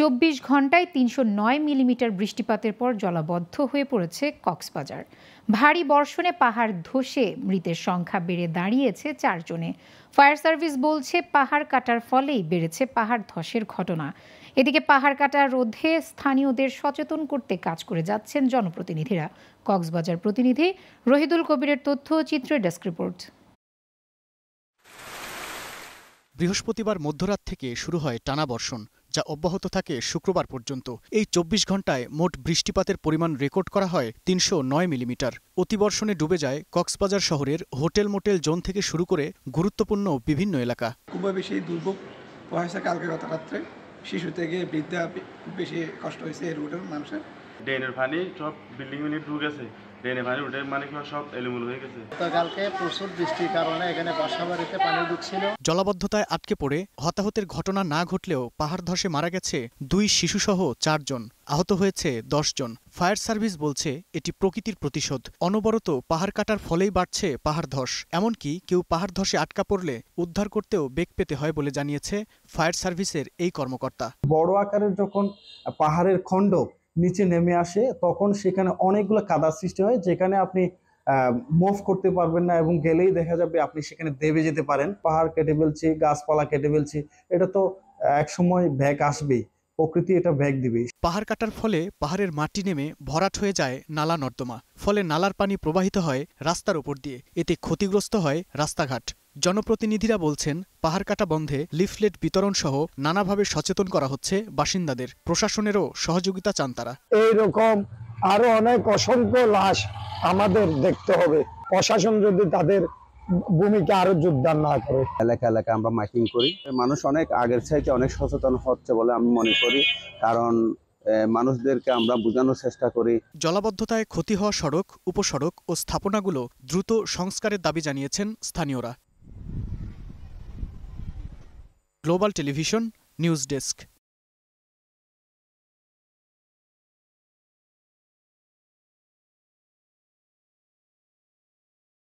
চব্বিশ ঘন্টায় তিনশো নয় মিলিমিটার বৃষ্টিপাতের পর জলাবদ্ধ হয়ে পড়েছে কক্সবাজার ভারী বর্ষণে পাহাড় ধসে মৃতের সংখ্যা বেড়ে দাঁড়িয়েছে চারজনে ফায়ার সার্ভিস বলছে পাহাড় কাটার ফলেই বেড়েছে পাহাড় ধসের ঘটনা এদিকে পাহাড় কাটার রোধে স্থানীয়দের সচেতন করতে কাজ করে যাচ্ছেন জনপ্রতিনিধিরা কক্সবাজার প্রতিনিধি রহিদুল কবিরের তথ্য চিত্র ডেস্ক রিপোর্ট বৃহস্পতিবার মধ্যরাত থেকে শুরু হয় টানা বর্ষণ যা অব্যাহত থাকে শুক্রবার পর্যন্ত এই চব্বিশ ঘন্টায় মোট বৃষ্টিপাতের পরিমাণ রেকর্ড করা হয় তিনশো নয় মিলিমিটার অতিবর্ষণে ডুবে যায় কক্সবাজার শহরের হোটেল মোটেল জোন থেকে শুরু করে গুরুত্বপূর্ণ বিভিন্ন এলাকা খুব বেশি দুর্ভোগ হয়েছে কালকে গত রাত্রে শিশু থেকে বৃদ্ধা বেশি কষ্ট হয়েছে এর মানুষের ড্রেনের পানি সব বিল্ডিং মিলিয়ে ঢুকে গেছে ড্রেনের পানি উঠে মানে কি সব এলোমেলো হয়ে গেছে কালকে প্রচুর বৃষ্টির কারণে এখানে বাসাবাড়িতে পানি ঢুকছিল জলাবদ্ধতায় আটকে পড়ে হতাহতের ঘটনা না ঘটলেও পাহাড় ধসে মারা গেছে দুই শিশুসহ চারজন আহত হয়েছে জন ফায়ার সার্ভিস বলছে এটি প্রকৃতির প্রতিশোধ অনবরত পাহাড় কাটার ফলেই বাড়ছে পাহাড় ধস এমনকি কেউ পাহাড় ধসে আটকা পড়লে উদ্ধার করতেও বেগ পেতে হয় বলে জানিয়েছে ফায়ার সার্ভিসের এই কর্মকর্তা বড় আকারের যখন পাহাড়ের খণ্ড নিচে নেমে আসে তখন সেখানে অনেকগুলো কাদার সৃষ্টি হয় যেখানে আপনি মুভ করতে পারবেন না এবং গেলেই দেখা যাবে আপনি সেখানে দেবে যেতে পারেন পাহাড় কেটে ফেলছি গাছপালা কেটে ফেলছি এটা তো এক সময় ব্যাগ আসবেই প্রকৃতি এটা ব্যাগ দিবে পাহাড় কাটার ফলে পাহাড়ের মাটি নেমে ভরাট হয়ে যায় নালা নর্দমা ফলে নালার পানি প্রবাহিত হয় রাস্তার উপর দিয়ে এতে ক্ষতিগ্রস্ত হয় রাস্তাঘাট জনপ্রতিনিধিরা বলছেন পাহাড় কাটা বন্ধে লিফলেট বিতরণ সহ নানাভাবে সচেতন করা হচ্ছে বাসিন্দাদের প্রশাসনেরও সহযোগিতা চান তারা এইরকম আরো অনেক অসংখ্য লাশ আমাদের দেখতে হবে প্রশাসন যদি তাদের ভূমিকা আরো যোগদান না করে এলাকা এলাকা আমরা মাইকিং করি মানুষ অনেক আগের চাইতে অনেক সচেতন হচ্ছে বলে আমি মনে করি কারণ মানুষদেরকে আমরা বোঝানোর চেষ্টা করি জলাবদ্ধতায় ক্ষতি হওয়া সড়ক উপসড়ক ও স্থাপনাগুলো দ্রুত সংস্কারের দাবি জানিয়েছেন স্থানীয়রা গ্লোবাল টেলিভিশন নিউজ ডেস্ক